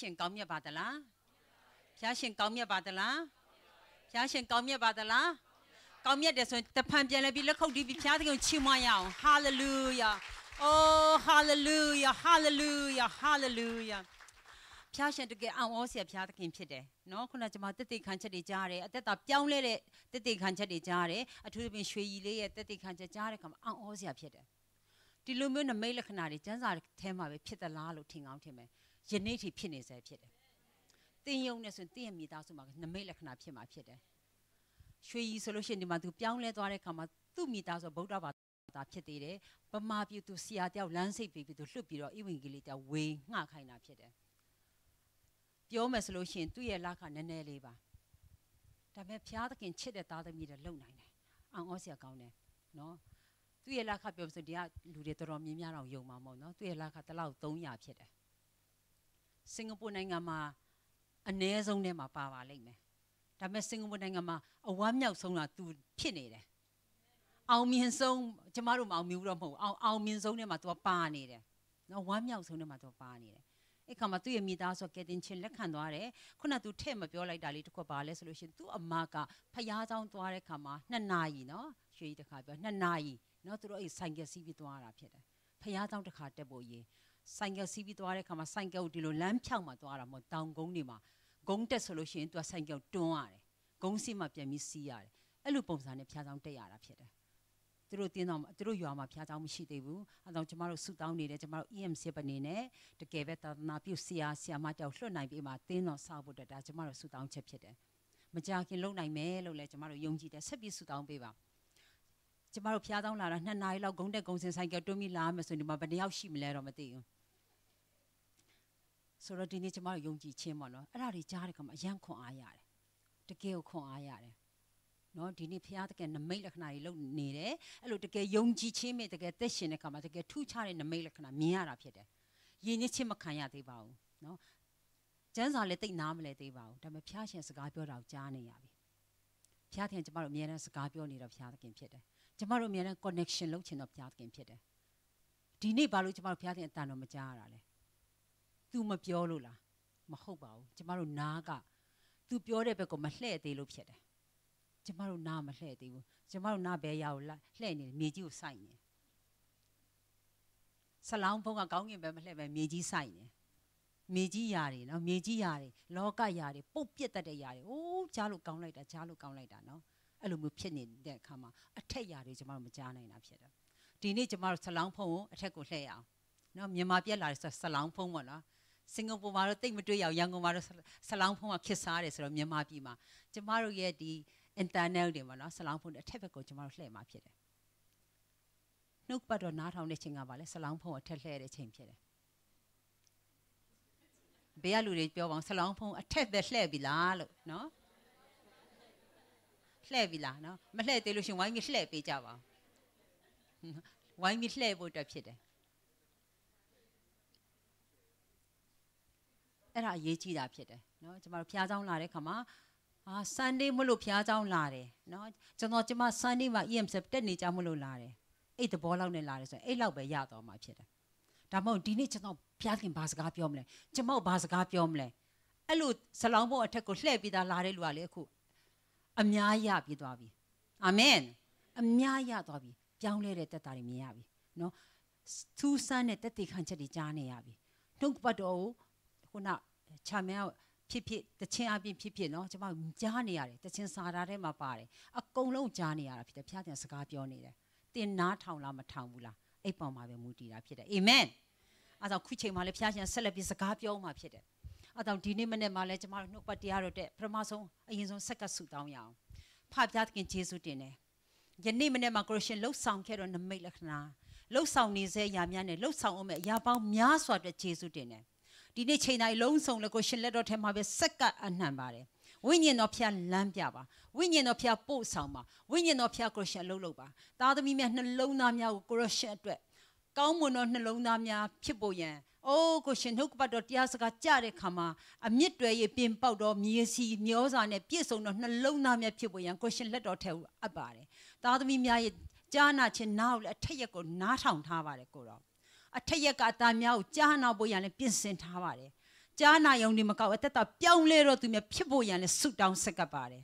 ရှင်ကောင်းမြတ်ပါသလားဘုရားရှင်ကောင်းမြတ်ပါသလားဘုရားရှင်ကောင်းမြတ်ပါသလားကောင်းမြတ်တယ်ဆိုရင်တဖန်ပြန်လဲပြီးလက်ခုပ်တီးပြီးဘုရားသခင်ကိုချီးမွမ်းရအောင်ဟာလေလုယာအိုးဟာလေလုယာဟာလေလုယာဟာလေလုယာဘုရားရှင်တကယ်အောင်ဩစရာဘုရားသခင်ဖြစ်တယ်နော်ခုနကျွန်မတက်တိခံချက်တွေကြားရတယ်အသက်တာပြောင်းလဲတဲ့တက်တိခံချက်တွေကြားရတယ်အထူးသဖြင့်ရွှေရည်လေးရဲ့တက်တိခံချက်ကြားတဲ့အခါမှာအောင်ဩစရာဖြစ်တယ်ဒီလိုမျိုးနမိတ်လက္ခဏာတွေစံစာထဲမှာပဲဖြစ်သလားလို့ထင်ကောင်းထင်မယ်ယနေ့ထိဖြစ်နေဆဲဖြစ်တယ်။တင်းယုံနေဆိုရင်တင်းရဲ့မိသားစုမှာနမိတ်လက္ခဏာဖြစ်မှာဖြစ်တယ်။ရွှေကြီးဆိုလို့ရှိရင်ဒီမှာသူပြောင်းလဲသွားတဲ့အခါမှာသူ့မိသားစုဗုဒ္ဓဘာသာဖြစ်သေးတယ်။ဗမာပြည်သူဆရာတယောက်လမ်းစိတ်ပြီးပြီးသူလွတ်ပြီးတော့ဣဝင်ကလေးတယောက်ဝေငှခိုင်းတာဖြစ်တယ်။ပြောမယ်ဆိုလို့ရှိရင်သူ့ရဲ့လက္ခဏာနည်းနည်းလေးပါ။ဒါပေမဲ့ဘုရားသခင်ချစ်တဲ့သားသမီးတွေလုံနိုင်တယ်။အောင်ဩစရာကောင်းတယ်နော်။သူ့ရဲ့လက်ခပြောဆိုဒီကလူတွေတော်တော်များများတော့ယုံမှာမဟုတ်နော်သူ့ရဲ့လက်ခတစ်လောက်300ဖြစ်တယ်စင်ကာပူနိုင်ငံမှာအ ਨੇ ဆုံးထဲမှာပါပါလိမ့်မယ်ဒါပေမဲ့စင်ကာပူနိုင်ငံမှာအဝမ်းမြောက်ဆုံးတာသူဖြစ်နေတယ်အောင်မြင်ဆုံးကျမတို့မအောင်မြင်ဘူးတော့မဟုတ်အောင်အောင်မြင်ဆုံးထဲမှာသူကပါနေတယ်နော်ဝမ်းမြောက်ဆုံးထဲမှာသူကပါနေတယ်အဲ့ခါမှာသူ့ရဲ့မိသားစုကဲတင်ချင်းလက်ခံသွားတယ်ခုနကသူထဲ့မပြောလိုက်တာလေးတစ်ခုပါလဲဆိုလို့ရှိရင်သူ့အမကဖျားเจ้าသွားတဲ့ခါမှာနှစ်နာရီနော်ရွှေကြီးတစ်ခါပြောနှစ်နာရီနော်သူတို့အဲ့ဆိုင်ကစီးပြီးသွားတာဖြစ်တယ်ဖျားเจ้าတစ်ခါတက်ဖို့ရေးဆိုင်ကယ်စီးပြီးသွားတဲ့ခါမှာဆိုင်ကယ်ကိုဒီလိုလမ်းဖြောက်မှသွားတာမဟုတ်တောင်ကုန်းတွေမှာဂုံးတက်ဆိုလို့ရှိရင်သူကဆိုင်ကယ်တွန်းရတယ်ဂုံးစီးမှပြန်ပြီးစီးရတယ်အဲ့လိုပုံစံနဲ့ဖျားဆောင်တက်ရတာဖြစ်တယ်သူတို့တင်းတော်သူတို့ရွာမှာဖျားကြောင်းမရှိသေးဘူးအဲတော့ကျမတို့ဆူတောင်းနေတယ်ကျမတို့ EMC ဘအနေနဲ့တကယ်ပဲသာသနာပြုဆရာဆရာမတောက်လွှတ်နိုင်ပြီးမှတင်းတော်ဆောက်ဖို့တည်းဒါကျမတို့ဆူတောင်းချက်ဖြစ်တယ်မကြခင်လုံနိုင်မယ်လို့လည်းကျမတို့ယုံကြည်တယ်ဆက်ပြီးဆူတောင်းပေးပါကျမတို့ဖျားဆောင်လာတာနှစ်နာရီလောက်ဂုံးတက်ဂုံးစင်ဆိုင်ကတွန်းပြီးလာမယ်ဆိုရင်ဒီမှာဘယ်တယောက်ရှိမလဲတော့မသိဘူးဆိုတော့ဒီနေ့ကျမတို့ယုံကြည်ခြင်းပေါ့နော်အဲ့ဒါတွေကြားတဲ့ခါမှာအယံခွန်အားရတယ်တကယ်ကိုခွန်အားရတယ်နော်ဒီနေ့ဖရာတကယ်နမိတ်လက္ခဏာတွေလုပ်နေတယ်အဲ့လိုတကယ်ယုံကြည်ခြင်းနဲ့တကယ်သက်ရှင်တဲ့ခါမှာတကယ်ထူးခြားတဲ့နမိတ်လက္ခဏာမြင်ရတာဖြစ်တယ်ရင်းနှီးချင်းမခံရသေးပါဘူးနော်ကျန်းစာလည်းတိတ်နားမလဲသေးပါဘူးဒါပေမဲ့ဖရာရှင်စကားပြောတာကိုကြားနေရပြီဖရာတကယ်ကျမတို့အများနဲ့စကားပြောနေတော့ဖရာတကယ်ဖြစ်တယ်ကျမတို့အများနဲ့ connection လုပ်ချင်တော့ဘုရားသခင်ဖြစ်တယ်ဒီနေ့ဘာလို့ကျမတို့ဘုရားသခင်အတန်တော်မကြားရတာလဲ तू မပြောလို့လားမဟုတ်ပါဘူးကျမတို့နားက तू ပြောတဲ့ဘက်ကမလှဲ့သေးလို့ဖြစ်တယ်ကျမတို့နားမလှဲ့သေးဘူးကျမတို့နားဘဲရအောင်လှဲ့နေမြေကြီးကိုစိုက်နေဆလောင်းဘုံကကောင်းကင်ဘက်မလှဲ့ပဲမြေကြီးစိုက်နေမြေကြီးຢာတွေနော်မြေကြီးຢာတွေလောကຢာတွေပုတ်ပြစ်တတ်တဲ့ຢာတွေအိုးကြားလို့ကောင်းလိုက်တာကြားလို့ကောင်းလိုက်တာနော်အဲ့လိုမျိုးဖြစ်နေတဲ့အခါမှာအထက်ရာတွေကျမတို့မကြားနိုင်တာဖြစ်တယ်ဒီနေ့ကျမတို့ဆလောင်းဖုံးကိုအထက်ကိုလှည့်ရအောင်နော်မြန်မာပြက်လာတဲ့ဆလောင်းဖုံးပေါ့နော်စင်ကာပူမှာတော့တိတ်မတွေ့ရအောင်ရန်ကုန်မှာတော့ဆလောင်းဖုံးကခစ်စားတယ်ဆိုတော့မြန်မာပြည်မှာကျမတို့ရဲ့ဒီ internet တွေပေါ့နော်ဆလောင်းဖုံးအထက်ဘက်ကိုကျမတို့လှည့်မှာဖြစ်တယ်နှုတ်ပတ်တော့နားထောင်တဲ့ချိန်ကပါလဲဆလောင်းဖုံးအထက်လှည့်တဲ့ချိန်ဖြစ်တယ်ဘေးကလူတွေပြောပါအောင်ဆလောင်းဖုံးအထက်ပဲလှည့်ပြီလားလို့နော်လှည့်ပြီလားနော်မလှည့်သေးလို့ရှင်ဝိုင်းပြီးလှည့်ပေးကြပါဝိုင်းပြီးလှည့်ဖို့အတွက်ဖြစ်တယ်အဲ့ဒါအရေးကြီးတာဖြစ်တယ်နော်ကျမတို့ဖျားเจ้าလာတဲ့ခါမှာအာ Sunday မလို့ဖျားเจ้าလာတယ်နော်ကျွန်တော်ကျမ Sunday မှာ EMS တက်နေကြမလို့လာတယ်အဲ့သဘောလောက်နဲ့လာတယ်ဆိုရင်အဲ့လောက်ပဲရတော့မှာဖြစ်တယ်ဒါမှမဟုတ်ဒီနေ့ကျွန်တော်ဖျားခင်ဘာစကားပြောမလဲကျမတို့ဘာစကားပြောမလဲအဲ့လိုဇလောင်းဘုံအထက်ကိုလှည့်ပြီးသားလာတဲ့လူကလေအခုအများရပြီးသွားပြီအာမင်အများရသွားပြီပြောင်းလဲတဲ့တက်တာတွေမြင်ရပြီနော်သူစမ်းတဲ့တက်တေခံချက်တွေကြားနေရပြီနှုတ်ပတ်တော်ကိုခုနချာမင်းဖြစ်ဖြစ်တခြင်းအပြင်ဖြစ်ဖြစ်နော်ကျွန်မကြားနေရတယ်တခြင်းစာတာထဲမှာပါတယ်အကုန်လုံးကြားနေရတာဖြစ်တယ်ဖခင်စကားပြောနေတယ်တင်နားထောင်လားမထောင်ဘူးလားအိပ်ပေါ်မှာပဲမူတည်တာဖြစ်တယ်အာမင်အဲဒါခုချိန်မှာလည်းဖခင်ဆက်လက်ပြီးစကားပြောမှဖြစ်တယ်အဲတော့ဒီနေ့မနေ့မှလည်းကျမတို့နှုတ်ပတ်တရားတော်တဲ့ပထမဆုံးအရင်ဆုံးဆက်ကဆုတောင်းရအောင်ဖဖျားသခင်ယေရှုတင်တယ်ယနေ့မနေ့မှကိုရရှင်လှုပ်ဆောင်ခဲ့တော့နမိတ်လက္ခဏာလှုပ်ဆောင်နေစေရာများနဲ့လှုပ်ဆောင်အောင်မဲ့အရာပေါင်းများစွာအတွက်ယေရှုတင်တယ်ဒီနေ့ချိန်တိုင်းလုံးဆောင်လည်းကိုရှင်လက်တော်ထဲမှာပဲစက်ကအနှံပါတယ်ဝိညာဉ်တော်ဖျားလမ်းပြပါဝိညာဉ်တော်ဖျားပို့ဆောင်ပါဝိညာဉ်တော်ဖျားကိုရှင်လှုပ်လှုပ်ပါသားသမီးများနှလုံးသားများကိုကိုရရှင်အတွက်ကောင်းမွန်သောနှလုံးသားများဖြစ်ပေါ်ရန်အိုးကိုရှင်နှုတ်ကပတ်တော်တရားစကားကြတဲ့ခါမှာအမြင့်တွေရပင်ပေါက်တော်မြေစီမျောစာနဲ့ပြည့်စုံသောနှလုံးသားများဖြစ်ပေါ်ရန်ကိုရှင်လက်တော်ထဲအပ်ပါတယ်။သားသမီးများရဲ့ကြားနာခြင်းနားကိုလည်းအထက်ရက်ကိုနားထောင်ထားပါတယ်ကိုတော်။အထက်ရက်ကအသားများကိုကြားနာဖို့ရန်လည်းပြင်ဆင်ထားပါတယ်။ကြားနာယုံဒီမကောက်အသက်တာပြောင်းလဲတော့သူများဖြစ်ဖို့ရန်လည်းဆုတောင်းဆက်ကပ်ပါတယ်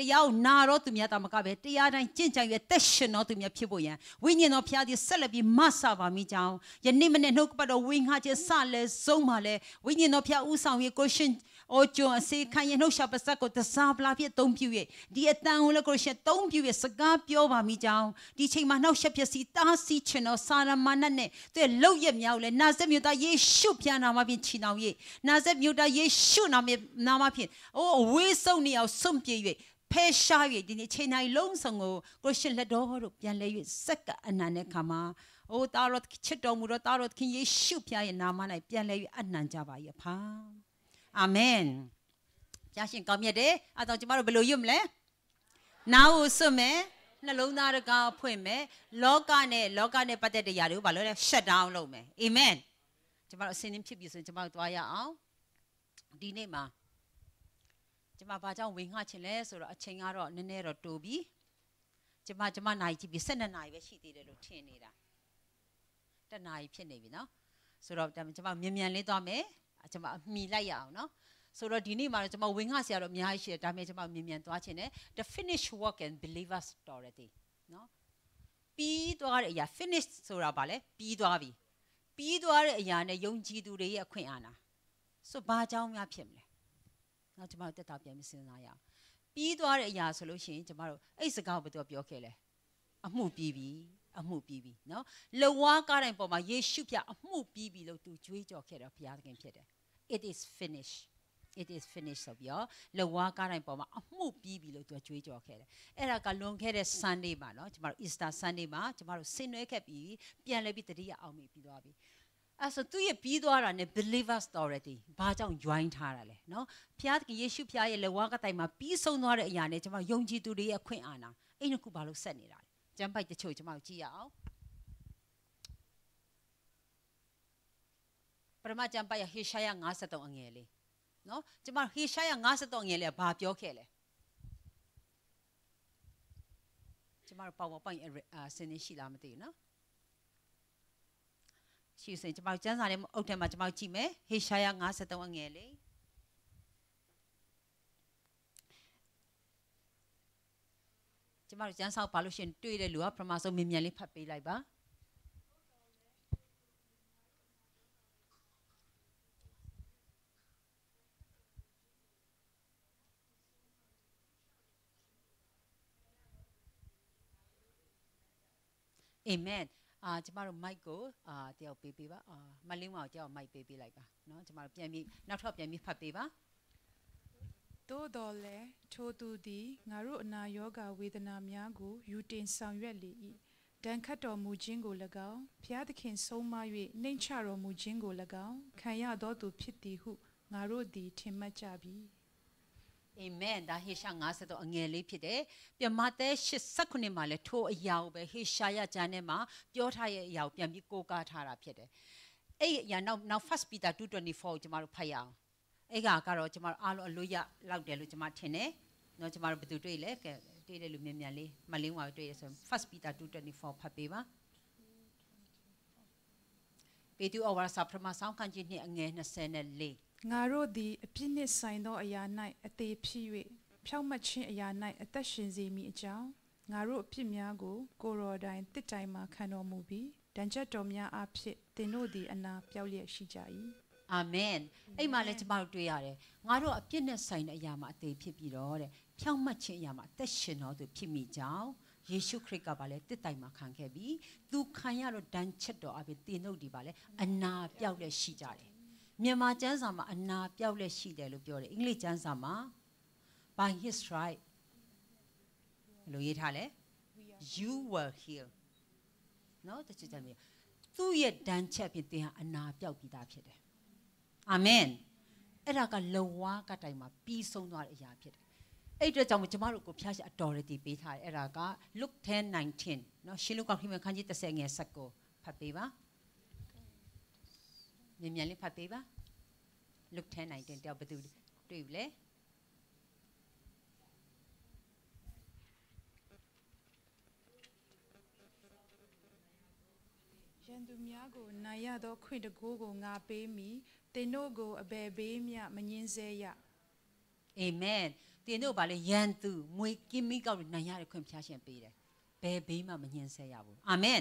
တရားကိုနာတော့သူများတာမကပဲတရားတိုင်းကြင်ကြံရွယ်သက်ရှင်တော့သူများဖြစ်ဖို့ရန်ဝိညာဉ်တော်ဖျားသည်ဆက်လက်ပြီးမဆပါမိကြောင်းယနေ့မနေ့နှုတ်ပတ်တော်ဝိငှခြင်းစလဲဆုံးပါလဲဝိညာဉ်တော်ဖျားဥဆောင်ရေကိုရှင်အိုကျွန်အစေခံရနှုတ်ရှာပစက်ကိုတစားပလာဖြစ်သုံးပြည့်ဒီအတန်ကိုလည်းကိုရှင်သုံးပြည့်စကားပြောပါမိကြောင်းဒီချိန်မှာနှောက်ရှက်ပျက်စီးတားဆီးခြင်းတော်စာရမဏတ်နဲ့သူရဲ့လောက်ရမြောက်လဲနာဇက်မြို့သားယေရှုဖျားနာမဖြင့်ချီနှောင်၍နာဇက်မြို့သားယေရှုနာမနာမဖြင့်အိုးအဝေးဆုံးနေအောင်စွန့်ပြေး၍ဖယ်ရှား၍ဒီနေ့ခြေနိုင်လုံးစုံကိုကိုရှင်လက်တော်တို့ပြန်လဲ၍စက္ကအနံတဲ့ခါမှာအိုးတာရော့ချစ်တော်မူတော့တာရော့ခင်ယေရှုဖခင်ရဲ့နာမ၌ပြန်လဲ၍အနံကြပါ၏ဖာအာမင်ဖခင်ကောင်းမြတ်တယ်အဲတော့ကျမတို့ဘယ်လိုရွတ်မလဲနားကိုစွတ်မယ်နှလုံးသားတကားဖွင့်မယ်လောကနဲ့လောကနဲ့ပတ်သက်တဲ့ຢာတွေကိုဘာလို့လဲ shut down လုပ်မယ်အာမင်ကျမတို့အစင်းင်းဖြစ်ပြီဆိုရင်ကျမတို့သွားရအောင်ဒီနေ့မှာကျမဘာကြောင့်ဝေငှချင်လဲဆိုတော့အချိန်ကတော့နည်းနည်းတော့တိုးပြီကျမကျမနိုင်ကြည့်ပြီ12နာရီပဲရှိသေးတယ်လို့ထင်နေတာတနာရီဖြစ်နေပြီနော်ဆိုတော့ကျမမြန်မြန်လေးသွားမယ်ကျမအမိလိုက်ရအောင်နော်ဆိုတော့ဒီနေ့မှာတော့ကျမဝေငှဆရာတော့အများကြီးရှိတယ်ဒါပေမဲ့ကျမမြန်မြန်သွားချင်တယ် the finish work and believers authority နော်ပြီးသွားတဲ့အရာ finish ဆိုတာဗာလဲပြီးသွားပြီပြီးသွားတဲ့အရာနဲ့ယုံကြည်သူတွေရဲ့အခွင့်အာဏာဆိုဘာကြောင့်များဖြစ်မလဲနောက်ကျမတို့တက်တာပြန်ပြီးစဉ်းစားရအောင်ပြီးသွားတဲ့အရာဆိုလို့ရှိရင်ကျမတို့အဲ့စကားကိုဘယ်သူပြောခဲ့လဲအမှုပြီးပြီအမှုပြီးပြီနော်လှဝါကားတိုင်းပေါ်မှာယေရှုပြအမှုပြီးပြီလို့သူကြွေးကြော်ခဲ့တော့ဘုရားသခင်ဖြစ်တယ် it is finished it is finished ဆိုပြီးတော့လှဝါကားတိုင်းပေါ်မှာအမှုပြီးပြီလို့သူကြွေးကြော်ခဲ့တယ်အဲ့ဒါကလွန်ခဲ့တဲ့ Sunday မှာနော်ကျမတို့ Easter Sunday မှာကျမတို့ဆင်နွှဲခဲ့ပြီးပြန်လဲပြီးတတိယအောင်ပြီပြီးသွားပြီအဲ့ဆိုသူရဲ့ပြီးသွားတာ ਨੇ believers authority ဘာကြောင့် join ထားတာလဲเนาะဖျားသခင်ယေရှုဖျားရဲ့လက်ဝါးကတိုင်မှာပြီးဆုံးသွားတဲ့အရာ ਨੇ ကျွန်မယုံကြည်သူတွေရဲ့ခွင့်အာဏာအဲ့နှစ်ခုဘာလို့ဆက်နေတာလဲကျမ်းပိုက်တချို့ကျွန်မတို့ကြည့်ရအောင်ပရမကျမ်းပိုက်ဟေရှာယ53အငယ်လေးเนาะကျွန်မဟေရှာယ53အငယ်လေးကဘာပြောခဲ့လဲကျွန်မတို့ PowerPoint အစင်းနေရှိလားမသိဘူးเนาะရှိဆိုရင်ကျွန်မကျန်းစာထဲမှာအုပ်ထဲမှာကျွန်မကြည့်မယ်ဟေရှာယ53အငယ်လေးကျမတို့ကျန်းစာပါလို့ရှင်တွေ့တဲ့လူကပထမဆုံးမြင်မြန်လေးဖတ်ပေးလိုက်ပါအာမင်အာကျမတို့ mic ကိုအာတယောက်ပေးပေးပါအာမလင်းမောင်ကြောက် mic ပေးပေးလိုက်ပါเนาะကျမတို့ပြန်ပြီးနောက်ထပ်ပြန်ပြီးဖတ်ပေးပါသို့တော်လဲထိုသူသည်ငါတို့အနာယောဂဝေဒနာများကို ယူတင်ဆောင်ရွက်လေ၏ဒဏ်ခတ်တော်မူခြင်းကို၎င်းဘုရားသခင်ဆုံးမ၍နှိမ်ချတော်မူခြင်းကို၎င်းခံရသောသူဖြစ်သည်ဟုငါတို့သည် ထင်မှတ်ကြပြီ။အာမင်ဒါဟေရှာ50တော့အငယ်လေးဖြစ်တယ်ပြမသက်89မှာလဲထိုအရာကိုပဲဟေရှာယကျမ်းထဲမှာပြောထားရဲ့အရာကိုပြန်ပြီးကိုးကားထားတာဖြစ်တယ်အဲ့ဒီအရာနောက်နောက် first peter 2:24ကိုကျမတို့ဖတ်ရအောင်အဲ့ကကတော့ကျမတို့အားလုံးအလွတ်ရလောက်တယ်လို့ကျမထင်တယ်နော်ကျမတို့ဘယ်သူတွေ့လဲကဲတွေ့တယ်လူမြန်မြန်လေးမလင်းဝါတွေ့ရဆို first peter 2:24ဖတ်ပေးပါပေတုဩဝါဒစာပထမဆုံးခန်းကြီးနှစ်အငယ်24ငါတို့သည်အပြစ်နှင့်ဆိုင်သောအရာ၌အသေးဖြစ်၍ဖြောက်မတ်ခြင်းအရာ၌အသက်ရှင်စေမိအကြောင်းငါတို့အပြစ်များကို ကိုရော်တိုင်းတစ်တိုင်မှခံတော်မူပြီးဒဏ်ချက်တော်များအဖြစ်သင်တို့သည် အနာပြောက်လျက်ရှိကြ၏အာမင်အဲ့မှာလည်းကျမတို့တွေ့ရတယ်ငါတို့အပြစ်နဲ့ဆိုင်တဲ့အရာမှာအသေးဖြစ်ပြီးတော့တဲ့ဖြောက်မှတ်ခြင်းအရာမှာအသက်ရှင်တော်သူဖြစ်မိကြောင်းယေရှုခရစ်ကပါလေတစ်တိုင်မှာခံခဲ့ပြီးသူခံရတော့ဒဏ်ချက်တော်အပြင်သင်တို့ဒီပါလေအနာပြောက်လျက်ရှိကြတယ်မြန်မာကျမ်းစာမှာအနာပြောက်လက်ရှိတယ်လို့ပြောတယ်အင်္ဂလိပ်ကျမ်းစာမှာ by his right လို့ရေးထားလဲ you were healed နော်တချစ်တယ်မြေသူ့ရဲ့ဒဏ်ချက်ဖြင့်သင်ဟာအနာပြောက်ပြီးသားဖြစ်တယ်အာမင်အဲ့ဒါကလောဝါကတိုင်မှာပြီးဆုံးသွားတဲ့အရာဖြစ်တယ်အဲ့အတွက်ကြောင့်ကျွန်မတို့ကိုဖျားရှာ authority ပေးထားတယ်အဲ့ဒါက Luke 10:19เนาะရှင်လူကောက်ခိမခန်းကြီး30ငယ်19ဖတ်ပေးပါမြန်မြန်လေးဖတ်ပေးပါလုတ်ထဲနိုင်တဲ့တယောက်ဘယ်သူတွေ့ဘူးလဲရန်သူများကိုနိုင်ရသောခွင့်တကိုးကိုငါပေးမိတင်တို့ကိုအဘယ်ပေးမြမငင်းစေရအာမင်တင်တို့ဘာလဲရန်သူမွေကင်းမိကောက်နိုင်ရတဲ့ခွင့်ဖျားရှင်ပေးတယ်ဘယ်ဘေးမှမငင်းဆဲရဘူးအာမင်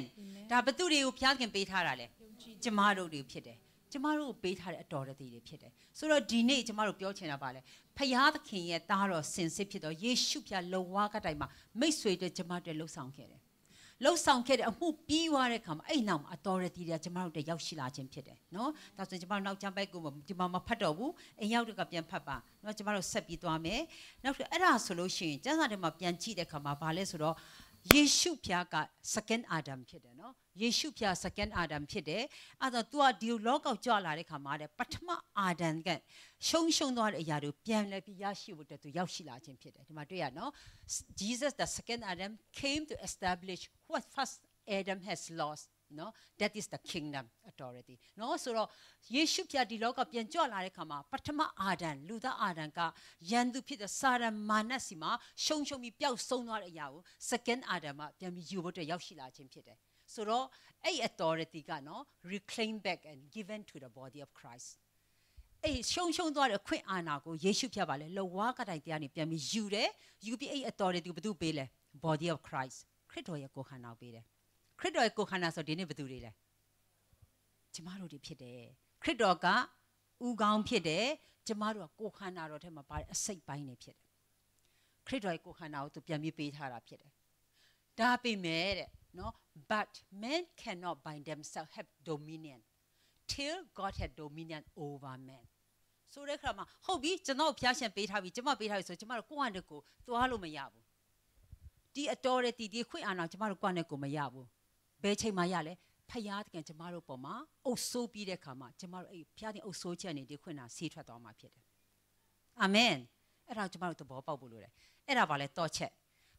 ဒါဘသူတွေကိုဖျားခင်ပေးထားတာလဲကျမတို့တွေဖြစ်တယ်ကျမတို့ပေးထားတဲ့အတော်ရသေးတွေဖြစ်တယ်ဆိုတော့ဒီနေ့ကျမတို့ပြောချင်တာပါလေဖယားသခင်ရဲ့သားတော်စင်စစ်ဖြစ်တော်ယေရှုဖျားလုံဝါကတိုင်မှာမိတ်ဆွေတွေကျမတို့လှုပ်ဆောင်ခဲ့တယ်လှုပ်ဆောင်ခဲ့တဲ့အမှုပြီးွားတဲ့ခါမှာအဲ့နောက် authority တွေကကျမတို့တရောက်ရှိလာခြင်းဖြစ်တယ်နော်ဒါဆိုရင်ကျမတို့နောက်ကျမ်းပိုက်ကိုဒီမှာမဖတ်တော့ဘူးအိမ်ရောက်တော့ကပြန်ဖတ်ပါနော်ကျမတို့ဆက်ပြီးသွားမယ်နောက်တော့အဲ့ဒါဆိုလို့ရှိရင်ကျမ်းစာထဲမှာပြန်ကြည့်တဲ့ခါမှာဘာလဲဆိုတော့ယေရှုဖျားက second adam ဖြစ်တယ်နော်ယေရှုဖျား second adam ဖြစ်တယ်အဲ့တော့ तू ကဒီလောကောက်ကြွလာတဲ့ခါမှာတဲ့ပထမ adam ကရှုံရှုံသွားတဲ့အရာတွေပြန်လဲပြီးရရှိဖို့အတွက် तू ရောက်ရှိလာခြင်းဖြစ်တယ်ဒီမှာတွေ့ရနော် Jesus the second adam came to establish what first Adam has lost နော် that is the kingdom authority နော်ဆိုတော့ယေရှုပြဒီလောကပြန်ကြွလာတဲ့ခါမှာပထမအာဒံလူသားအာဒံကယန္တုဖြစ်တဲ့စာရမာနစီမှာရှုံရှုံပြီးပျောက်ဆုံးသွားတဲ့အရာကို second အာဒံမှာပြန်ပြီးယူဖို့အတွက်ရောက်ရှိလာခြင်းဖြစ်တယ်ဆိုတော့အဲ့ authority ကနော် reclaim back and given to the body of Christ အဲ့ရှုံရှုံသွားတဲ့ခွင့်အာဏာကိုယေရှုပြပါလေလောဝါကတိုင်တရားနေပြန်ပြီးယူတယ်ယူပြီးအဲ့ authority ကိုဘသူပေးလဲ body of Christ ခရစ်တော်ရဲ့ကိုယ်ခန္ဓာကိုပေးတယ်ခရစ်တော်ရဲ့ကိုယ်ခန္ဓာဆိုဒီနေ့ဘယ်သူတွေလဲကျမတို့တွေဖြစ်တယ်ခရစ်တော်ကဥကောင်းဖြစ်တယ်ကျမတို့ကကိုယ်ခန္ဓာတော်ထဲမှာပါတဲ့အစိတ်ပိုင်းနေဖြစ်တယ်ခရစ်တော်ရဲ့ကိုယ်ခန္ဓာကိုသူပြန်ပြီးပေးထားတာဖြစ်တယ်ဒါပေမဲ့တဲ့နော် but men cannot by themselves have dominion till god had dominion over men ဆိုတဲ့ခါမှာဟုတ်ပြီကျွန်တော်ဖျားရှင်ပေးထားပြီကျွန်မပေးထားပြီဆိုကျွန်မတို့ကိုယ့်အန်တကိုသွားလို့မရဘူးဒီအတော်တဲ့ဒီဒီခွင့်အာဏာကျွန်မတို့ကိုယ့်အန်တကိုမရဘူးဘယ်ချိန်မှရလဲဖယားတကယ်ကျမတို့ပေါ်မှာအုပ်ဆိုးပြီးတဲ့ခါမှာကျမတို့အဲ့ဖယားတင်အုပ်ဆိုးချက်နေဒီခွင့်နာဆေးထွက်သွားမှာဖြစ်တယ်အာမင်အဲ့ဒါကျမတို့သဘောပေါက်ဖို့လိုတယ်အဲ့ဒါပါလဲတော့ချက်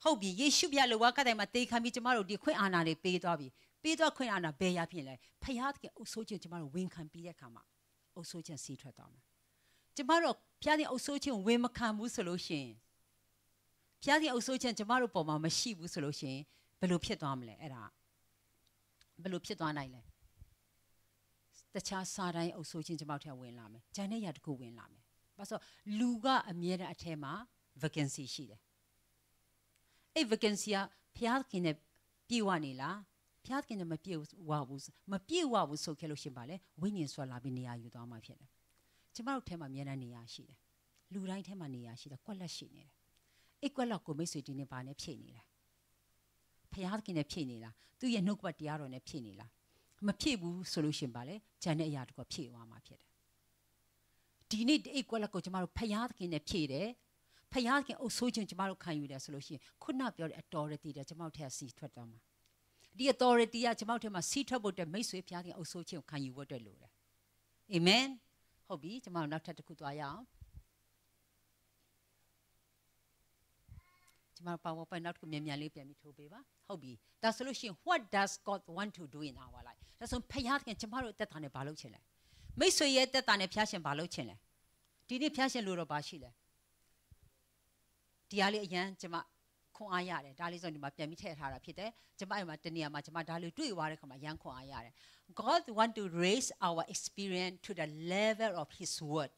ဟုတ်ပြီယေရှုပြလောကတိုင်းမှာတေခံပြီးကျမတို့ဒီခွင့်အာဏာတွေပေးသွားပြီပေးသွားခွင့်အာဏာဘယ်ရဖြစ်လဲဖယားတကယ်အုပ်ဆိုးချက်ကျမတို့ဝန်ခံပြီးတဲ့ခါမှာအုပ်ဆိုးချက်ဆေးထွက်သွားမှာကျမတို့ဖယားတင်အုပ်ဆိုးချက်ဝန်မခံဘူးဆိုလို့ရှိရင်ဖယားတင်အုပ်ဆိုးချက်ကျမတို့ပေါ်မှာမရှိဘူးဆိုလို့ရှိရင်ဘယ်လိုဖြစ်သွားမလဲအဲ့ဒါဘယ်လိုဖြစ်သွားနိုင်လဲတခြားစားတိုင်းအုပ်ဆိုးခြင်းကျမတို့ထက်ဝင်လာမယ်ဂျန်တဲ့ရာတစ်ခုဝင်လာမယ်ဘာလို့လူကအမြဲတမ်းအထဲမှာ vacancy ရှိတယ်အဲ့ vacancy ကဖျားခင်နဲ့ပြေဝနေလားဖျားခင်နဲ့မပြေဝဘူးမပြေဝဘူးဆိုခဲ့လို့ရှင်ပါလေဝိညာဉ်ဆွဲလာပြီးနေရာယူသွားမှာဖြစ်တယ်ကျမတို့ထဲမှာအမြဲတမ်းနေရာရှိတယ်လူတိုင်းထဲမှာနေရာရှိတယ်ကွက်လက်ရှိနေတယ်အဲ့ကွက်လက်ကိုမိတ်ဆွေဒီနေ့ပါနဲ့ဖြည့်နေတယ်ဖရာသခင်နဲ့ဖြည့်နေလားသူ့ရဲ့နှုတ်ကပတ်တရားတော်နဲ့ဖြည့်နေလားမဖြည့်ဘူးဆိုလို့ရှင်ပါလေဂျန်တဲ့အရာတခုဖြည့်သွားမှာဖြစ်တယ်ဒီနေ့တိတ်ကွက်လက်ကိုကျမတို့ဖရာသခင်နဲ့ဖြည့်တယ်ဖရာသခင်အုပ်ဆိုးခြင်းကျမတို့ခံယူတယ်ဆိုလို့ရှိရင်ခုနပြောတဲ့အတော်ရတီတဲ့ကျမတို့ထက်စီထွက်သွားမှာဒီ authority ကကျမတို့ထဲမှာစီထွက်ဖို့အတွက်မိတ်ဆွေဖရာသခင်အုပ်ဆိုးခြင်းကိုခံယူဖို့အတွက်လိုတယ်အာမင်ဟုတ်ပြီကျမတို့နောက်ထပ်တစ်ခုသွားရအောင်ကျမ PowerPoint နောက်တစ်ခုမြန်မြန်လေးပြန်ပြီးထိုးပေးပါဟုတ်ပြီဒါဆိုလို့ရှိရင် what does God want to do in our life ဒါဆိုဘုရားခင်ကျမတို့တက်တာနဲ့ဘာလုပ်ချင်လဲမိတ်ဆွေရဲ့တက်တာနဲ့ဘုရားရှင်ဘာလုပ်ချင်လဲဒီနေ့ဘုရားရှင်လို့တော့ဘာရှိလဲဒီအားလေးအရန်ကျမခွန်အားရတယ်ဒါလေးဆိုဒီမှာပြန်ပြီးထည့်ထားတာဖြစ်တယ်ကျမအိမ်မှာတနေရာမှာကျမဒါလေးတွေ့သွားတဲ့ခါမှာရန်ခွန်အားရတယ် God want to raise our experience to the level of his word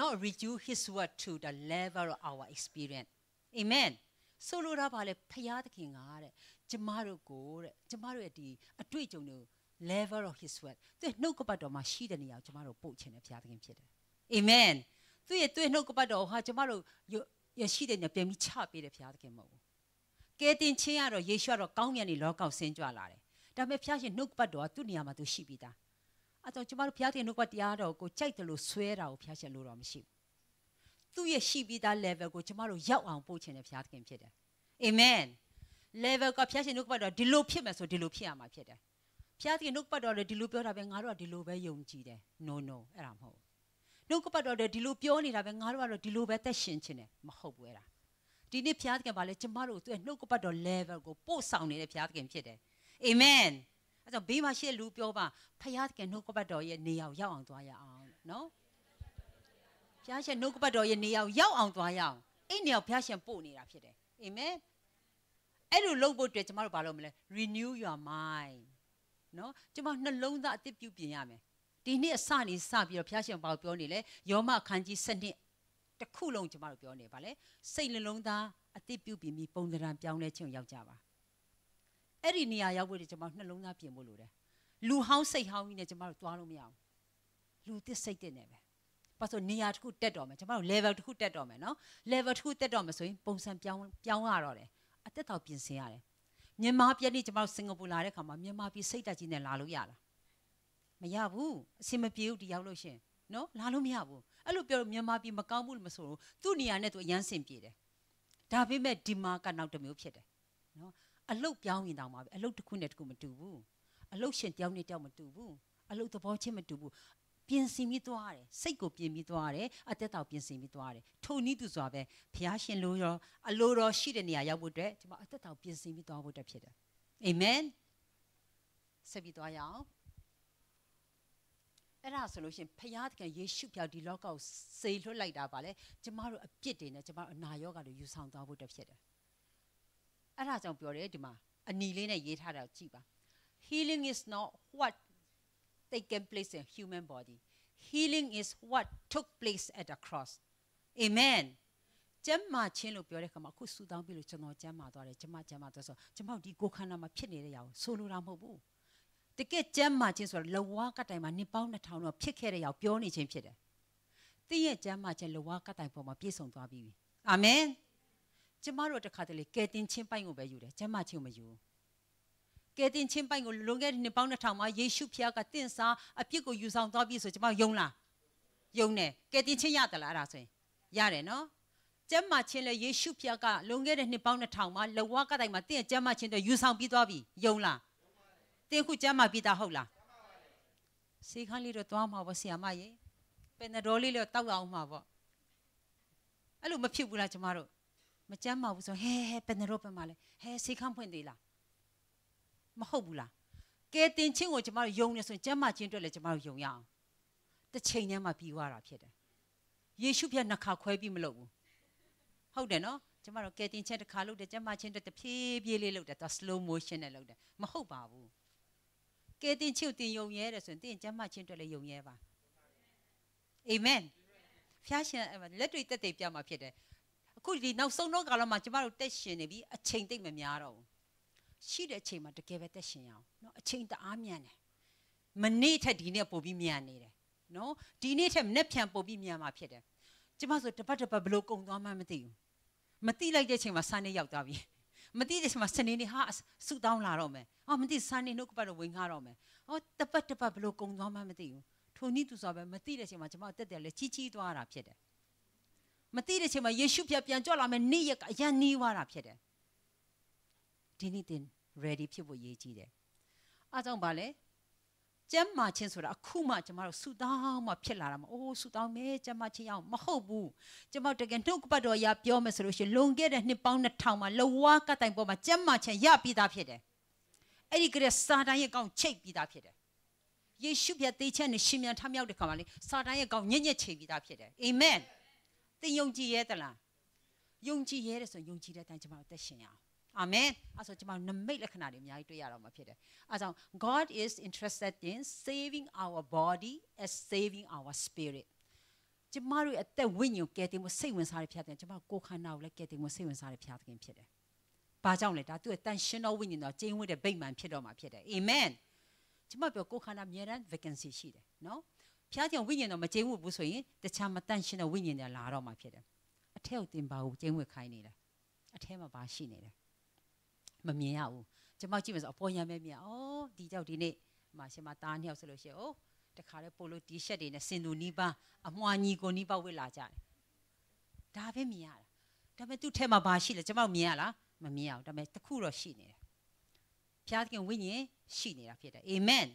not reduce his word to the level of our experience amen ဆိုလိုတာဗာလေဖရာသခင်ကတဲ့ကျမတို့ကိုတဲ့ကျမတို့ရဲ့ဒီအတွေ့အကြုံတွေကို level of his word သူနှုတ်ကပတ်တော်မှာရှိတဲ့နေရာကိုကျမတို့ပို့ချင်တယ်ဖရာသခင်ဖြစ်တယ် amen သူရဲ့သူနှုတ်ကပတ်တော်ဟာကျမတို့ရရှိတဲ့ညပြန်ပြီးချပေးတယ်ဖရာသခင်မဟုတ်ဘူးကဲတင်ချင်းရတော့ယေရှုကတော့ကောင်းကင်နေလောကောက်ဆင်းကြွလာတယ်ဒါပေမဲ့ဖရာရှင်နှုတ်ကပတ်တော်ကသူ့နေရာမှာသူရှိပြီးသားအဲတော့ကျမတို့ဖရာသခင်နှုတ်ကပတ်တရားတော်ကိုကြိုက်တယ်လို့ဆွဲတာကိုဖရာရှင်လို့တော့မရှိဘူးသူ့ရဲ့ရှိပြီးသား level ကိုကျမတို့ရောက်အောင်ပို့ချင်တဲ့ဘုရားသခင်ဖြစ်တယ်အာမင် level ကဘုရားရှင်နှုတ်ပတ်တော်ဒီလိုဖြစ်မယ်ဆိုဒီလိုဖြစ်ရမှာဖြစ်တယ်ဘုရားသခင်နှုတ်ပတ်တော်လည်းဒီလိုပြောတာပဲငါတို့ကဒီလိုပဲယုံကြည်တယ် no no အဲ့ဒါမဟုတ်နှုတ်ပတ်တော်လည်းဒီလိုပြောနေတာပဲငါတို့ကတော့ဒီလိုပဲသက်ရှင်ခြင်းတယ်မဟုတ်ဘူးအဲ့ဒါဒီနေ့ဘုရားသခင်ကလည်းကျမတို့သူ့ရဲ့နှုတ်ပတ်တော် level ကိုပို့ဆောင်နေတဲ့ဘုရားသခင်ဖြစ်တယ်အာမင်အဲ့တော့ဘေးမှာရှိတဲ့လူပြောပါဘုရားသခင်နှုတ်ပတ်တော်ရဲ့နေရာကိုရောက်အောင်သွားရအောင်နော်ဘုရားရှင်နှုတ်ကပတ်တော်ရဲ့နေရာကိုရောက်အောင်သွားရအောင်အဲ့နေရာဘုရားရှင်ပို့နေတာဖြစ်တယ်အာမင်အဲ့လိုလုပ်ဖို့အတွက်ကျမတို့ဘာလုပ်မလဲ renew your mind နော်ကျမနှလုံးသားအသစ်ပြုပြင်ရမယ်ဒီနေ့အစနေစပြီးတော့ဘုရားရှင်ဘာပြောနေလဲယောမခန်းကြီး7နှစ်တစ်ခုလုံးကျမတို့ပြောနေပါလေစိတ်နှလုံးသားအသစ်ပြုပြင်ပြီးပုံသဏ္ဍာန်ပြောင်းလဲခြင်းရောက်ကြပါအဲ့ဒီနေရာရောက်ဖို့ကျမတို့နှလုံးသားပြင်ဖို့လိုတယ်လူဟောင်းစိတ်ဟောင်းကြီးနဲ့ကျမတို့သွားလို့မရအောင်လူသစ်စိတ်တဲ့နေပဲဘာဆိုနေရာတစ်ခုတက်တော်မယ်ကျွန်မတို့ level တစ်ခုတက်တော်မယ်နော် level တစ်ခုတက်တော်မယ်ဆိုရင်ပုံစံပြောင်းပြောင်းရတော့တယ်အသက်တော်ပြင်ဆင်ရတယ်မြန်မာပြည်နေကျွန်မတို့စင်ကာပူလာတဲ့ခါမှာမြန်မာပြည်စိတ်တက်ကြီးနဲ့လာလို့ရလားမရဘူးအဆင်မပြေဘူးဒီရောက်လို့ရှင်နော်လာလို့မရဘူးအဲ့လိုပြောလို့မြန်မာပြည်မကောင်းဘူးလို့မဆိုတော့သူ့နေရာနဲ့သူအရန်ဆင်ပြေတယ်ဒါပေမဲ့ဒီမှာကနောက်တစ်မျိုးဖြစ်တယ်နော်အလုတ်ပြောင်းရင်တောင်မှပဲအလုတ်တစ်ခုနဲ့တစ်ခုမတူဘူးအလုတ်ရှင်တယောက်နဲ့တယောက်မတူဘူးအလုတ်သဘောချင်းမတူဘူးပြင်ဆင်ပြီးသွားတယ်စိတ်ကိုပြင်ပြီးသွားတယ်အသက်တော်ပြင်ဆင်ပြီးသွားတယ်ထိုနည်းသူစွာပဲဘုရားရှင်လိုရောအလိုတော်ရှိတဲ့နေရာရောက်ဖို့အတွက်ဒီမှာအသက်တော်ပြင်ဆင်ပြီးသွားဖို့တက်ဖြစ်တယ်အာမင်ဆက်ပြီးသွားရအောင်အဲ့ဒါဆိုလို့ရှင်ဖခင်တကယ်ယေရှုပြောက်ဒီလောကကိုစေလွတ်လိုက်တာပါလေကျမတို့အပြစ်တွေနဲ့ကျမတို့အနာရောဂါတွေယူဆောင်သွားဖို့တက်ဖြစ်တယ်အဲ့ဒါကြောင့်ပြောတယ်ဒီမှာအနီလေးနဲ့ရေးထားတာကြည့်ပါ healing is not what taken place in human body healing is what took place at the cross amen ကျမ်းမာခြင်းလို့ပြောတဲ့ခါမှာအခုဆူတောင်းပြီလို့ကျွန်တော်ကျမ်းမာသွားတယ်ကျမကျမ်းမာသွားဆိုကျွန်မဒီကိုခန္ဓာမှာဖြစ်နေတဲ့ရာကိုဆိုလိုတာမဟုတ်ဘူးတကယ်ကျမ်းမာခြင်းဆိုတာလဝါကတိုင်မှာနှစ်ပေါင်း2000တော့ဖြစ်ခဲ့တဲ့ရာကိုပြောနေခြင်းဖြစ်တယ်။တင်းရဲ့ကျမ်းမာခြင်းလဝါကတိုင်ပေါ်မှာပြည့်စုံသွားပြီ။အာမင်။ကျမတို့တခါတလေကယ်တင်ခြင်းပိုင်းကိုပဲယူတယ်ကျမ်းမာခြင်းကိုမယူဘူးကယ်တင်ခြင်းပိုင်ကိုလွန်ခဲ့တဲ့နှစ်ပေါင်း2000မှာယေရှုဖခင်ကတင့်စားအပြစ်ကိုယူဆောင်သွားပြီဆိုကျွန်မယုံလားယုံတယ်ကယ်တင်ခြင်းရသလားအဲ့ဒါဆိုရင်ရတယ်နော်ကျမ်းမာခြင်းလည်းယေရှုဖခင်ကလွန်ခဲ့တဲ့နှစ်ပေါင်း2000မှာလဝကတိုင်မှာတင့်ရဲ့ကျမ်းမာခြင်းတွေယူဆောင်ပြီးသွားပြီယုံလားတင်ခုကျမ်းမာပြီးသားဟုတ်လားစေခန်းလေးတော့သွားမှာပေါ့ဆရာမရေပင်တော်လေးလည်းတောက်အောင်မှာပေါ့အဲ့လိုမဖြစ်ဘူးလားကျမတို့မကျမ်းမာဘူးဆိုဟဲဟဲပင်တော်ပင်မှာလဲဟဲစေခန်းဖွင့်သေးလားမဟုတ်ဘူးလားကဲတင်ချင်းကိုကျမတို့ယုံနေဆိုရင်ကျမ်းမာခြင်းအတွက်လည်းကျမတို့ယုံရအောင်တစ်ချိန်တည်းမှာပြီးသွားတာဖြစ်တယ်ယေရှုပြနှစ်ခါခွဲပြီးမလုပ်ဘူးဟုတ်တယ်နော်ကျမတို့ကဲတင်ချက်တစ်ခါလုပ်တယ်ကျမ်းမာခြင်းအတွက်တဖြည်းဖြည်းလေးလုပ်တယ်သူ slow motion နဲ့လုပ်တယ်မဟုတ်ပါဘူးကဲတင်ချုပ်တင်ယုံရဲတယ်ဆိုရင်တင်ကျမ်းမာခြင်းအတွက်လည်းယုံရဲပါအာမင်ဖျားရှင်လက်တွေတက်တက်ပြမှာဖြစ်တယ်အခုဒီနောက်ဆုံးတော့ကာလမှာကျမတို့တက်ရှင်နေပြီအချိန်တိတ်မများတော့ဘူးရှိတဲ့အချိန်မှာတကယ်ပဲတက်ရှင်ရအောင်နော်အချိန်တအားမြန်တယ်မနေ့ထက်ဒီနေ့ပို့ပြီးမြန်နေတယ်နော်ဒီနေ့ထက်မနေ့ပြန်ပို့ပြီးမြန်မှာဖြစ်တယ်ကျမဆိုတပတ်တပတ်ဘလို့ကုံသွားမှမသိဘူးမသိလိုက်တဲ့အချိန်မှာဆန်းနေရောက်သွားပြီမသိတဲ့အချိန်မှာစနေနေ့ဟာဆူတောင်းလာတော့မယ်အော်မသိဆန်းနေနှုတ်ကပတ်တော့ဝင်ခါတော့မယ်အော်တပတ်တပတ်ဘလို့ကုံသွားမှမသိဘူးထုံနည်းသူဆိုပဲမသိတဲ့အချိန်မှာကျမတက်တယ်လေချီချီသွားတာဖြစ်တယ်မသိတဲ့အချိန်မှာယေရှုပြပြန်ကြွလာမယ်နေ့ရက်ကအရန်နှီးသွားတာဖြစ်တယ်ဒီနေ့တင် ready ဖြစ်ဖို့ရည်ကြီးတယ်အားကြောင့်ပါလေကျမ်းမာခြင်းဆိုတာအခုမှကျမတို့ဆူတောင်းမှဖြစ်လာတာမဟုတ်အိုးဆူတောင်းမယ်ကျမချင်းအောင်မဟုတ်ဘူးကျမတကယ်နှုတ်ကပတ်တော်ရပြောမယ်ဆိုလို့ရှိရင်လွန်ခဲ့တဲ့နှစ်ပေါင်း2000မှာလဝါကတိုင်ပေါ်မှာကျမ်းမာခြင်းရပြီးသားဖြစ်တယ်အဲ့ဒီကလေးစာတန်ရဲ့ကောင်းချိတ်ပြီးသားဖြစ်တယ်ယေရှုပြတေးချက်နဲ့ရှင်မြန်ထမြောက်တဲ့ခါမှာလေစာတန်ရဲ့ကောင်းညက်ညက်ချိတ်ပြီးသားဖြစ်တယ်အာမင်သင်ယုံကြည်ရဲ့သလားယုံကြည်ရဲတယ်ဆိုရင်ယုံကြည်တဲ့အတိုင်းကျမတို့တက်ရှင်ရအောင်အာမင်အဲ့ဆိုကျွန်မနမိတ်လက္ခဏာတွေအများကြီးတွေ့ရတော့မှာဖြစ်တယ်အဲ့ကြောင့် God is interested in saving our body as saving our spirit ကျမတို့အသက်ဝိညာဉ်ကယ်တင်မှုစိတ်ဝင်စားရဖြစ်တယ်ကျမကိုယ်ခန္ဓာကိုလည်းကယ်တင်မှုစိတ်ဝင်စားရဖြစ်တယ်ဖြစ်တယ်။ဘာကြောင့်လဲဒါသူ့ရဲ့တန်ရှင်သောဝိညာဉ်တော်ကျင်းဝတ်တဲ့ဗိမာန်ဖြစ်တော်မှာဖြစ်တယ်။အာမင်။ကျမပြောကိုယ်ခန္ဓာမြဲတမ်း vacancy ရှိတယ်နော်။ဖျားကြောင့်ဝိညာဉ်တော်မကျင်းဝတ်ဘူးဆိုရင်တခြားမတန်ရှင်တဲ့ဝိညာဉ်တွေလာတော့မှာဖြစ်တယ်။အထက်ကိုတင်ပါဘူးကျင်းဝတ်ခိုင်းနေတယ်။အထက်မှာပါရှိနေတယ်။မမြင်ရဘူးကျွန်မကြည့်မယ်ဆိုအပေါ်ရံပဲမြင်အော်ဒီကြောက်ဒီနေ့မှာရှင်မသားနှစ်ယောက်ဆိုလို့ရှိရင်အိုးတခါလေပို့လို့တီရှပ်တွေနဲ့စင်သူနီးပါအမွှာညီကိုနီးပါဝစ်လာကြတယ်ဒါပဲမြင်ရတာဒါပေမဲ့သူ့ထဲမှာဘာရှိလဲကျွန်မမြင်ရလားမမြင်အောင်ဒါပေမဲ့တခုတော့ရှိနေတယ်ဘုရားသခင်ဝိညာဉ်ရှိနေတာဖြစ်တယ်အာမင်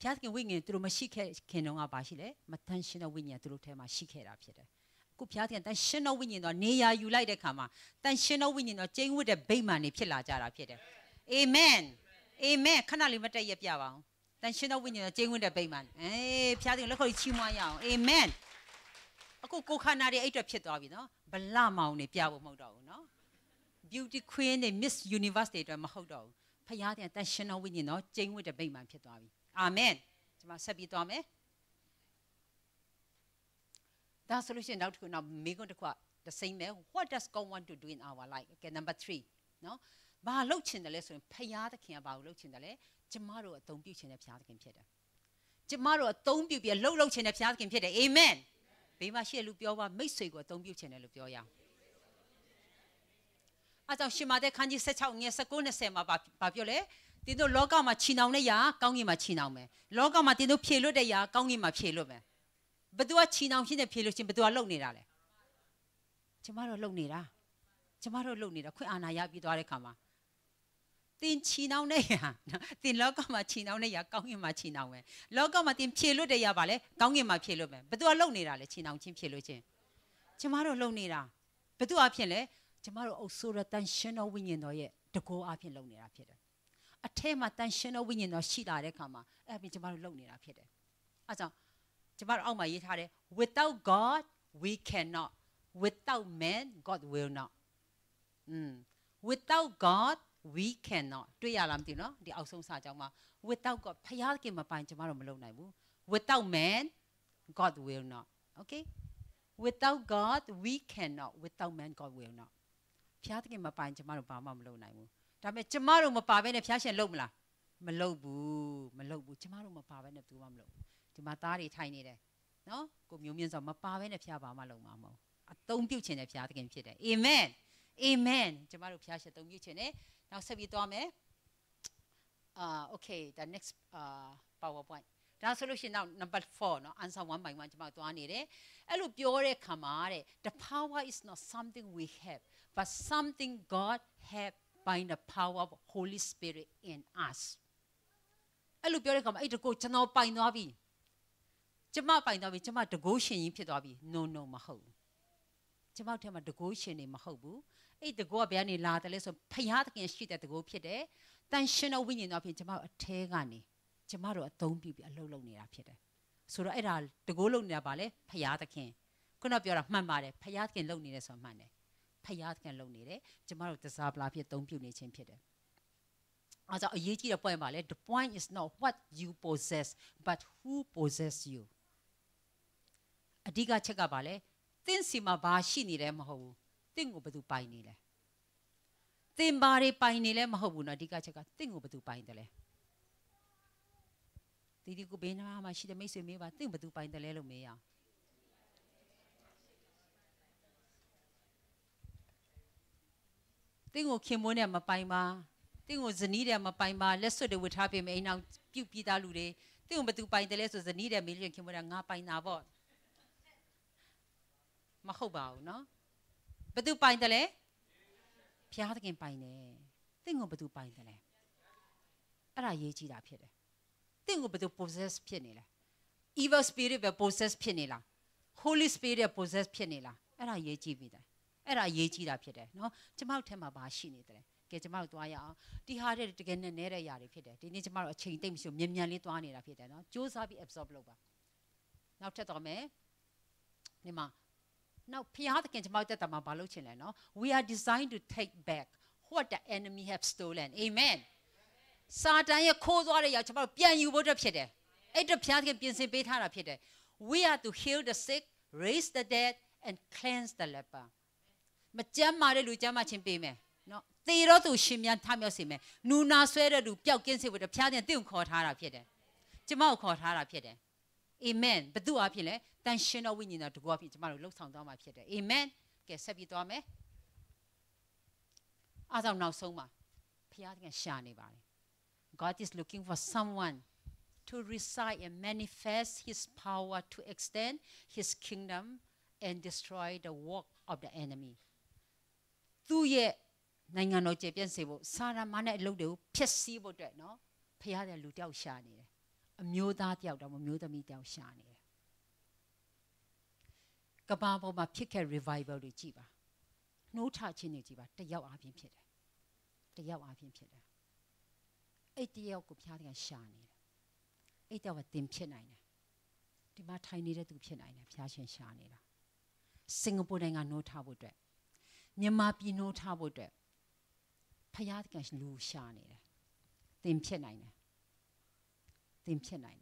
ဘုရားသခင်ဝိညာဉ်သူတို့မရှိခဲ့ခင်တုန်းကဘာရှိလဲမတန်ရှင်တဲ့ဝိညာဉ်သူတို့ထဲမှာရှိခဲ့တာဖြစ်တယ်ခုဘုရားသခင်တန်ရှင်သောဝိညာဉ်တော်နေရာယူလိုက်တဲ့ခါမှာတန်ရှင်သောဝိညာဉ်တော်ကျင်းဝတ်တဲ့ဗိမာန်တွေဖြစ်လာကြတာဖြစ်တယ်။အာမင်။အာမင်ခဏလေးမတက်ရပြပါအောင်။တန်ရှင်သောဝိညာဉ်တော်ကျင်းဝတ်တဲ့ဗိမာန်။အေးဘုရားသခင်လက်ခုပ်ချီးမွမ်းရအောင်။အာမင်။အခုကိုခန္ဓာတွေအဲ့အတွက်ဖြစ်သွားပြီနော်။ဗလမောင်တွေပြဖို့မဟုတ်တော့ဘူးနော်။ Beauty Queen တွေ Miss Universe တွေအတွက်မဟုတ်တော့ဘူး။ဘုရားသခင်တန်ရှင်သောဝိညာဉ်တော်ကျင်းဝတ်တဲ့ဗိမာန်ဖြစ်သွားပြီ။အာမင်။ကျွန်မဆက်ပြီးသွားမယ်။ဒါဆိုလို့ရှိရင်နောက်တစ်ခုနောက်မိကွန်းတစ်ခုက the same ပဲ what does God want to do in our life okay number 3เนาะဘာလုပ်ချင်တယ်လဲဆိုရင်ဖရာသခင်ကဘာကိုလုပ်ချင်တယ်လဲကျမတို့အသုံးပြုချင်တဲ့ဖရာသခင်ဖြစ်တယ်ကျမတို့အသုံးပြုပြီးလှုပ်လှုပ်ချင်တဲ့ဖရာသခင်ဖြစ်တယ်အာမင်ဘေးမှာရှိတဲ့လူပြောပါမိတ်ဆွေကိုအသုံးပြုချင်တယ်လို့ပြောရအောင်အကြောင်းရှင်မာတဲ့ခန်းကြီး16ငယ်19 20မှာဗာပြောလေတင်းတို့လောကမှာခြင်အောင်တဲ့ຢာကောင်းကင်မှာခြင်အောင်မယ်လောကမှာတင်းတို့ဖြေလွတ်တဲ့ຢာကောင်းကင်မှာဖြေလွတ်မယ်ဘသူကချီနှောင်ရှင်းတဲ့ဖြေလို့ရှင်ဘသူကလှုပ်နေတာလဲကျမတို့လှုပ်နေတာကျမတို့လှုပ်နေတာခွင့်အာဏာရပြီးသွားတဲ့ခါမှာတင်ချီနှောင်တဲ့ရာတင်လောကမှာချီနှောင်တဲ့ရာကောင်းကင်မှာချီနှောင်ပဲလောကမှာတင်ဖြေလွတ်တဲ့ရာပါလေကောင်းကင်မှာဖြေလွတ်မယ်ဘသူကလှုပ်နေတာလဲချီနှောင်ချင်းဖြေလွတ်ချင်းကျမတို့လှုပ်နေတာဘသူအဖြစ်လဲကျမတို့အုပ်ဆိုးတဲ့တန်ရှင်တော်ဝိညာဉ်တော်ရဲ့တကောအဖြစ်လှုပ်နေတာဖြစ်တယ်အထဲမှာတန်ရှင်တော်ဝိညာဉ်တော်ရှိလာတဲ့ခါမှာအဲ့ပြင်ကျမတို့လှုပ်နေတာဖြစ်တယ်အဲကြောင့်ကျမတို့အောက်မှာရေးထားတယ် without God we cannot without man God will not อืม mm. without God we cannot တွေ့ရလားမသိနော်ဒီအောက်ဆုံးစာကြောင်းမှာ without God ဖယားခင်မပိုင်ကျမတို့မလုပ်နိုင်ဘူး without man God will not okay without God we cannot without man God will not ဖျားသခင်မပိုင်ကျမတို့ဘာမှမလုပ်နိုင်ဘူးဒါပေမဲ့ကျမတို့မပါဘဲနဲ့ဖျားရှင်လုပ်မလားမလုပ်ဘူးမလုပ်ဘူးကျမတို့မပါဘဲနဲ့ဘယ်သူမှမလုပ်ဘူးဒီမှာသားတွေထိုင်နေတယ်နော်ကိုမျိုးမြင့်ဆို မပါဘဲနဲ့ဖျားပါမလုံးမမဟုတ်အသုံးပြုခြင်းနဲ့ဖျားသခင်ဖြစ်တယ်အာမင်အာမင်ကျမတို့ဖျားရှင်သုံးပြုခြင်းနဲ့နောက်ဆက်ပြီးသွားမယ်အာ okay the next uh powerpoint ဒါဆိုလို့ရှိရင်နောက် number 4เนาะ answer 1 by 1ကျွန်မသွားနေတယ်အဲ့လိုပြောတဲ့ခါမှာတဲ့ the power is not something we have but something God have by the power of holy spirit in us အဲ့လိုပြောတဲ့ခါမှာအဲ့တကူကျွန်တော်ပိုင်သွားပြီကျမပိုင်သွားပြီကျမတကိုးရှင်ကြီးဖြစ်သွားပြီ no no မဟုတ်ဘူးကျမထဲမှာတကိုးရှင်နေမဟုတ်ဘူးအဲ့တကိုးကဘယ်ကနေလာတယ်လဲဆိုဖယားသခင်ရှိတဲ့တကိုးဖြစ်တယ်တန်ရှင်တော်ဝိညာဉ်တော်ဖြင့်ကျမတို့အထဲကနေကျမတို့အသုံးပြုပြီးအလုပ်လုပ်နေတာဖြစ်တယ်ဆိုတော့အဲ့ဒါတကိုးလုပ်နေတာဗာလေဖယားသခင်ခုနပြောတာမှန်ပါတယ်ဖယားသခင်လုပ်နေတယ်ဆိုမှန်တယ်ဖယားသခင်လုပ်နေတယ်ကျမတို့တစားပလာဖြစ်သုံးပြုနေခြင်းဖြစ်တယ်အဲဒါအရေးကြီးတဲ့ point ပါလေ the point is not what you possess but who possess you အဓိကချက်ကဘာလဲသင်စီမှာဘာရှိနေလဲမဟုတ်ဘူးသင်ကိုဘယ်သူပိုင်နေလဲသင်ဘာတွေပိုင်နေလဲမဟုတ်ဘူးနော်အဓိကချက်ကသင်ကိုဘယ်သူပိုင်တယ်လဲဒီဒီကိုဘေးနားမှာရှိတဲ့မိတ်ဆွေမေးပါသင်ဘယ်သူပိုင်တယ်လဲလို့မေးရအောင်သင်ကိုခင်မွန်းတဲ့မပိုင်ပါသင်ကိုဇနီးတဲ့မပိုင်ပါလက်ဆွတ်တွေဝတ်ထားပေးမယ်အိမ်အောင်ပြုတ်ပြီးသားလူတွေသင်ကိုဘယ်သူပိုင်တယ်လဲဆိုဇနီးတဲ့မေးလို့ခင်မွန်းတဲ့ငါပိုင်တာပေါ့မဟုတ်ပါဘူးเนาะဘသူပိုင်တယ်လဲဘုရားသခင်ပိုင်တယ်တင့်ကိုဘသူပိုင်တယ်လဲအဲ့ဒါရေးကြည့်တာဖြစ်တယ်တင့်ကိုဘသူ possess ဖြစ်နေလဲ evil spirit ပဲ possess ဖြစ်နေလား holy spirit ရဲ့ possess ဖြစ်နေလားအဲ့ဒါရေးကြည့်ပြီတယ်အဲ့ဒါရေးကြည့်တာဖြစ်တယ်เนาะကျမတို့ထဲမှာဘာရှိနေတယ်ကဲကျမတို့သွားရအောင်ဒီဟာတဲ့တကယ်နဲ့နဲတဲ့ຢာတွေဖြစ်တယ်ဒီနေ့ကျမတို့အချိန်တိတ်မရှိဘူးမြန်မြန်လေးသွားနေတာဖြစ်တယ်เนาะစ조사ပြီး absorb လုပ်ပါနောက်ထပ်တော့မယ်ဒီမှာ Now, we are designed to take back what the enemy have stolen. Amen. စာတန်ရဲ့ခိုးသွားတဲ့ရောက်ကျွန်တော်ပြန်ယူဖို့အတွက်ဖြစ်တယ်။အဲ့တော့ဘုရားသခင်ပြင်ဆင်ပေးထားတာဖြစ်တယ်။ We are to heal the sick, raise the dead and cleanse the leper. မကြမ်းမာတဲ့လူကြမ်းမာခြင်းပေးမယ်။နော်။သေတော့သူရှင်မြန်ထမြောက်စေမယ်။နူနာဆွဲတဲ့လူပျောက်ကင်းစေဖို့အတွက်ဘုရားသခင်တင့်ကိုခေါ်ထားတာဖြစ်တယ်။ကျွန်မကိုခေါ်ထားတာဖြစ်တယ်။အာမင်ဘသူအဖြစ်လဲတန်ရှင်တော်ဝိညာဉ်တော်တကူအဖြစ်ကျမတို့လှုပ်ဆောင်သွားမှာဖြစ်တယ်အာမင်ကဲဆက်ပြီးသွားမယ်အားကြောင့်နောက်ဆုံးမှာဖခင်ကရှာနေပါတယ် God is looking for someone to reside and manifest his power to extend his kingdom and destroy the work of the enemy သူရဲ့နိုင်ငံတော်ကျေပြန့်စေဖို့စာရမနဲ့အလုပ်တွေကိုဖျက်ဆီးဖို့အတွက်နော်ဖခင်ကလူတယောက်ရှာနေတယ်အမျိုးသားတယောက်တော့မမျိုးသမီးတယောက်ရှာနေတယ်ကဘာပေါ်မှာဖြစ်ခဲ့ revival တွေကြည်ပါနှိုးထခြင်းတွေကြည်ပါတယောက်အားဖြင့်ဖြစ်တယ်တယောက်အားဖြင့်ဖြစ်တယ်အဲ့တယောက်ကိုဖျားတယ်ရှာနေတယ်အဲ့တယောက်ကတင်ဖြစ်နိုင်တယ်ဒီမှာထိုင်နေတဲ့သူဖြစ်နိုင်တယ်ဖျားရှင်ရှာနေတာစင်ကာပူနိုင်ငံနှိုးထဖို့အတွက်မြန်မာပြည်နှိုးထဖို့အတွက်ဖျားတယ်လူရှာနေတယ်တင်ဖြစ်နိုင်တယ်သင်ဖြစ်နိုင်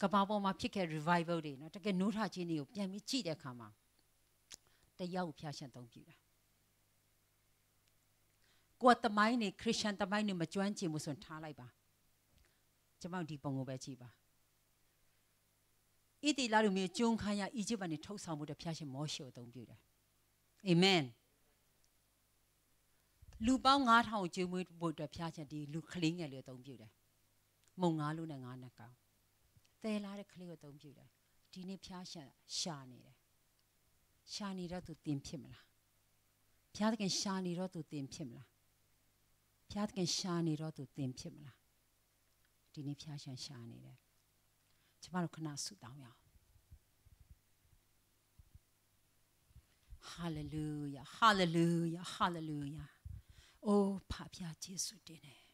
တယ်ကဘာပေါ်မှာဖြစ်ခဲ့ revival တွေနော်တကယ်နိုးထခြင်းတွေကိုပြန်ပြီးကြည့်တဲ့အခါမှာတရားကိုဖျားရှင်သုံးပြတာကိုယ်တမိုင်းနေခရစ်ယာန်တမိုင်းနေမကျွမ်းကျင်ဘူးဆိုရင်ထားလိုက်ပါကျွန်မဒီပုံကိုပဲကြည့်ပါဣတိလာလူမျိုးကျုံခံရအီဂျစ်ကနေထုတ်ဆောင်မှုတဖျားရှင်မောရှေကိုသုံးပြတယ်အာမင်လူပေါင်း9000ကျွေးမွေးဖို့အတွက်ဖျားရှင်ဒီလူကလေးငယ်လေးအသုံးပြုတယ်မုံငါးလုံးနဲ့ငါးနှစ်ကောင်တဲလာတဲ့ကလေးကိုအသုံးပြုတယ်ဒီနေ့ဖျားရှာရှာနေတယ်ရှာနေတော့သူတင်ဖြစ်မလားဘုရားသခင်ရှာနေတော့သူတင်ဖြစ်မလားဘုရားသခင်ရှာနေတော့သူတင်ဖြစ်မလားဒီနေ့ဖျားရှာရှာနေတယ်ကျမတို့ခဏဆုတောင်းရအောင် Hallelujah, hallelujah, hallelujah. Oh, ဖာဖျားယေရှုတင်တယ်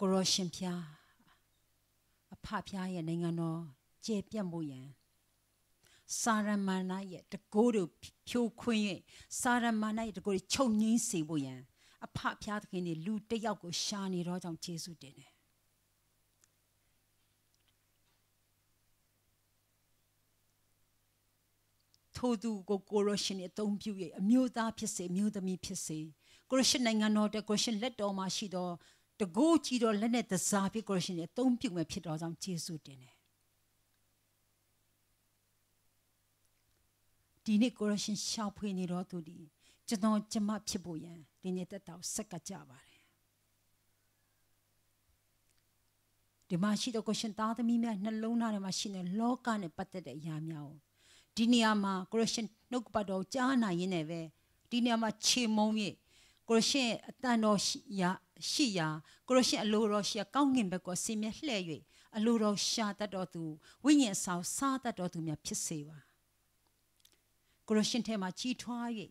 ကိုရောရှင်ဖျားအဖဖျားရဲ့နိုင်ငံတော်ကျေပြတ်မှုရန်စာရမဏရဲ့တကိုးတို့ဖြိုခွင်း၍စာရမဏရဲ့တကိုးတွေချုပ်ငင်းစေဖို့ရန်အဖဖျားသခင်ဒီလူတစ်ယောက်ကိုရှာနေတော့ကြောင့်ယေရှုတင်တယ်ထိုသူကိုကိုရရှင်ရဲ့အုံပြု၍အမျိုးသားဖြစ်စေမျိုးသမီးဖြစ်စေကိုရရှင်နိုင်ငံတော်တဲ့ကိုရရှင်လက်တော်မှာရှိသောတကူကြည်တော်လက်နဲ့တစားဖြစ်ကိုရှင်နဲ့သုံးပြုတ်မဲ့ဖြစ်တော်ဆောင်ယေရှုတင်တယ်ဒီနေ့ကိုရှင်ရှာဖွေနေတော်သူဒီကျွန်တော်ကျမဖြစ်ဖို့ရန်ဒီနေ့တက်တော်ဆက်ကကြပါတယ်ဒီမှာရှိတော့ကိုရှင်သားသမီးများနှလုံးသားထဲမှာရှိနေလောကနဲ့ပတ်သက်တဲ့အရာများကိုဒီနေရာမှာကိုရှင်နှုတ်ပတ်တော်ကြားနာရင်းနဲ့ပဲဒီနေရာမှာခြေမုံ၍ကိုရှင်အတန်တော်ရာရှိရာကိုရရှင်အလိုတော်ရှိရာကောင်းကင်ဘက်ကိုဆင်းမြဲလှည့်၍အလိုတော်ရှာတတ်တော်သူဝိညာဉ်ဆောင်စားတတ်တော်သူများဖြစ်စေပါကိုရရှင်ထဲမှာကြီးထွား၍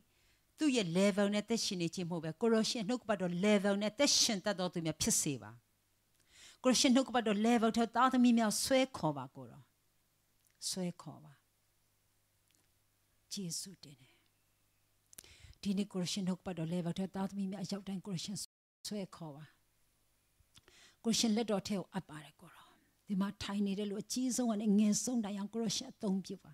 သူ့ရဲ့ level နဲ့သက်ရှင်နေခြင်းမဟုတ်ပဲကိုရရှင်နှုတ်ကပတ်တော် level နဲ့သက်ရှင်တတ်တော်သူများဖြစ်စေပါကိုရရှင်နှုတ်ကပတ်တော် level ထဲသားသမီးများဆွဲခေါ်ပါကိုတော်ဆွဲခေါ်ပါယေရှုတင်တယ်ဒီနေ့ကိုရရှင်နှုတ်ကပတ်တော် level ထဲသားသမီးများအရောက်တိုင်းကိုရရှင်ဆွဲခေါ်ပါကိုရှင်လက်တော်ထဲကိုအပ်ပါတယ်ကိုရောဒီမှာထိုင်နေတဲ့လူအကြီးဆုံးကနေငယ်ဆုံးတိုင်အောင်ကိုရောရှင်အသုံးပြုပါ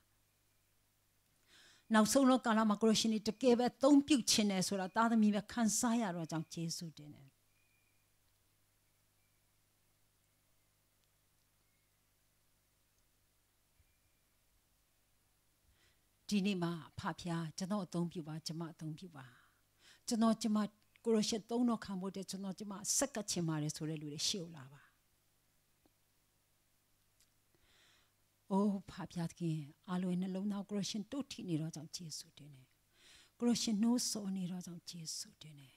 နောက်ဆုံးတော့ကာလမှာကိုရောရှင်ဒီတကယ်ပဲသုံးပြုခြင်းနဲ့ဆိုတာသားသမီးပဲခံစားရတော့ကြောင့်ယေရှုတင်တယ်ဒီနေ့မှာဖဖျားကျွန်တော်အသုံးပြုပါကျွန်မအသုံးပြုပါကျွန်တော်ကျွန်မကိုရရှက်သုံးတော့ခံဖို့တဲ့ကျွန်တော်ဒီမှာဆက်ကတ်ချင်ပါတယ်ဆိုတဲ့လူတွေရှေ့ကိုလာပါ။အိုးဖာပြတ်ကင်းအလွေနှလုံးသားကိုရရှင်တို့ထိနေတော့ကြောင့်ယေရှုတင်တယ်။ကိုရရှင်နှိုးစောနေတော့ကြောင့်ယေရှုတင်တယ်